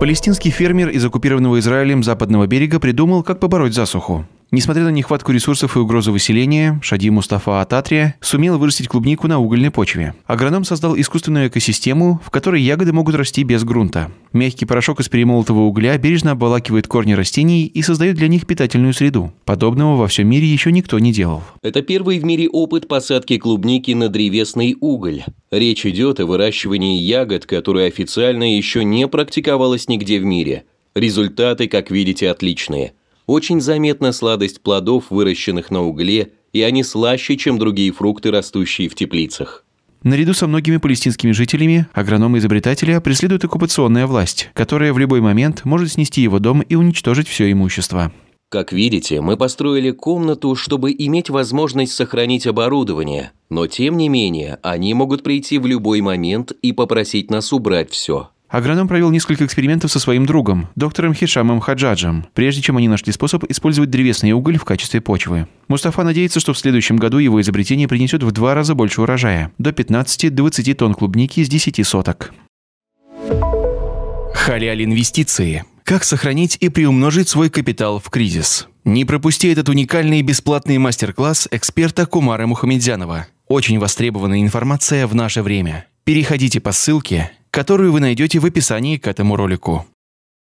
Палестинский фермер из оккупированного Израилем западного берега придумал, как побороть засуху. Несмотря на нехватку ресурсов и угрозу выселения, Шади Мустафа Ататрия сумел вырастить клубнику на угольной почве. Агроном создал искусственную экосистему, в которой ягоды могут расти без грунта. Мягкий порошок из перемолотого угля бережно обволакивает корни растений и создает для них питательную среду. Подобного во всем мире еще никто не делал. Это первый в мире опыт посадки клубники на древесный уголь. Речь идет о выращивании ягод, которое официально еще не практиковалось нигде в мире. Результаты, как видите, отличные. Очень заметна сладость плодов, выращенных на угле, и они слаще, чем другие фрукты, растущие в теплицах. Наряду со многими палестинскими жителями, агрономы-изобретателя преследует оккупационная власть, которая в любой момент может снести его дом и уничтожить все имущество. Как видите, мы построили комнату, чтобы иметь возможность сохранить оборудование, но тем не менее они могут прийти в любой момент и попросить нас убрать все. Агроном провел несколько экспериментов со своим другом, доктором Хишамом Хаджаджем, прежде чем они нашли способ использовать древесный уголь в качестве почвы. Мустафа надеется, что в следующем году его изобретение принесет в два раза больше урожая – до 15-20 тонн клубники с 10 соток. Халяль инвестиции. Как сохранить и приумножить свой капитал в кризис? Не пропусти этот уникальный бесплатный мастер-класс эксперта Кумара Мухамедзянова. Очень востребованная информация в наше время. Переходите по ссылке которую вы найдете в описании к этому ролику.